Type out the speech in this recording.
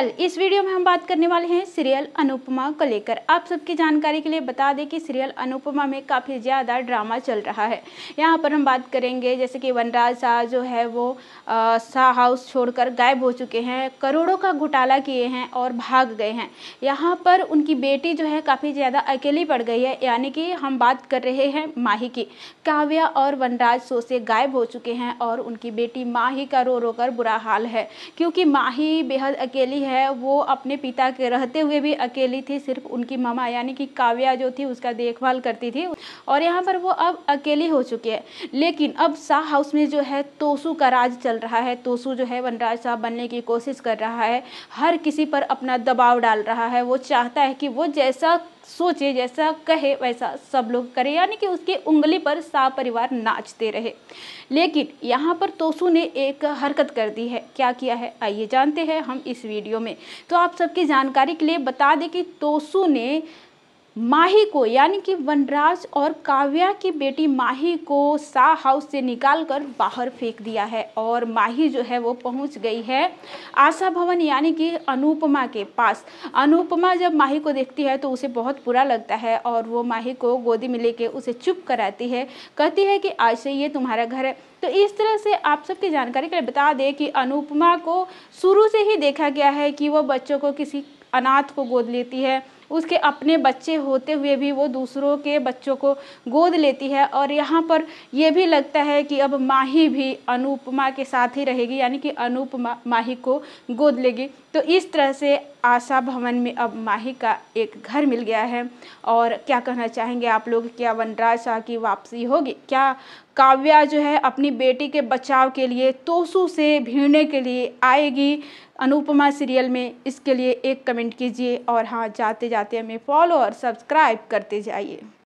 hello इस video में हम बात करने वाले हैं सीरियल अनुपमा को लेकर आप सबकी जानकारी के लिए बता दें कि सीरियल अनुपमा में काफ़ी ज़्यादा ड्रामा चल रहा है यहाँ पर हम बात करेंगे जैसे कि वनराज शाह जो है वो शाह हाउस छोड़कर गायब हो चुके हैं करोड़ों का घोटाला किए हैं और भाग गए हैं यहाँ पर उनकी बेटी जो है काफ़ी ज़्यादा अकेली पड़ गई है यानी कि हम बात कर रहे हैं माही की काव्या और वनराज शो से गायब हो चुके हैं और उनकी बेटी माही का रो रो कर बुरा हाल है क्योंकि माही बेहद अकेली है है वो अपने पिता के रहते हुए भी अकेली थी सिर्फ उनकी मामा यानी कि काव्या जो थी उसका देखभाल करती थी और यहाँ पर वो अब अकेली हो चुकी है लेकिन अब शाह हाउस में जो है तोसू का राज चल रहा है तोसू जो है वनराज साहब बनने की कोशिश कर रहा है हर किसी पर अपना दबाव डाल रहा है वो चाहता है कि वो जैसा सोचे जैसा कहे वैसा सब लोग करें यानी कि उसकी उंगली पर सा परिवार नाचते रहे लेकिन यहाँ पर तोसु ने एक हरकत कर दी है क्या किया है आइए जानते हैं हम इस वीडियो में तो आप सबकी जानकारी के लिए बता दें कि तोसु ने माही को यानी कि वनराज और काव्या की बेटी माही को सा हाउस से निकालकर बाहर फेंक दिया है और माही जो है वो पहुंच गई है आशा भवन यानी कि अनुपमा के पास अनुपमा जब माही को देखती है तो उसे बहुत बुरा लगता है और वो माही को गोदी में लेके उसे चुप कराती है कहती है कि आज से ये तुम्हारा घर है तो इस तरह से आप सबकी जानकारी के लिए बता दें कि अनुपमा को शुरू से ही देखा गया है कि वह बच्चों को किसी अनाथ को गोद लेती है उसके अपने बच्चे होते हुए भी वो दूसरों के बच्चों को गोद लेती है और यहाँ पर यह भी लगता है कि अब माही भी अनुपमा के साथ ही रहेगी यानी कि अनुपमा माही को गोद लेगी तो इस तरह से आशा भवन में अब माही का एक घर मिल गया है और क्या कहना चाहेंगे आप लोग क्या वनराज शाह की वापसी होगी क्या काव्या जो है अपनी बेटी के बचाव के लिए तोसू से भिड़ने के लिए आएगी अनुपमा सीरियल में इसके लिए एक कमेंट कीजिए और हाँ जाते जाते जाते हैं हमें फॉलो और सब्सक्राइब करते जाइए